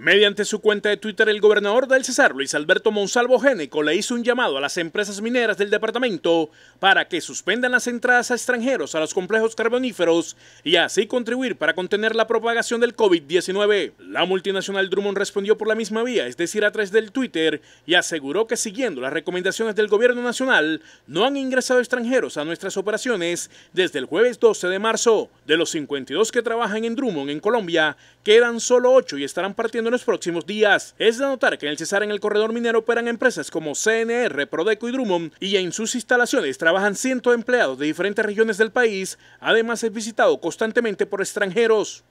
Mediante su cuenta de Twitter, el gobernador del Cesar, Luis Alberto Monsalvo Génico, le hizo un llamado a las empresas mineras del departamento para que suspendan las entradas a extranjeros a los complejos carboníferos y así contribuir para contener la propagación del COVID-19. La multinacional Drummond respondió por la misma vía, es decir, a través del Twitter, y aseguró que siguiendo las recomendaciones del gobierno nacional, no han ingresado extranjeros a nuestras operaciones desde el jueves 12 de marzo. De los 52 que trabajan en Drummond en Colombia, quedan solo 8 y estarán partiendo en los próximos días. Es de notar que en el Cesar en el corredor minero operan empresas como CNR, Prodeco y Drummond y en sus instalaciones trabajan cientos empleados de diferentes regiones del país. Además es visitado constantemente por extranjeros.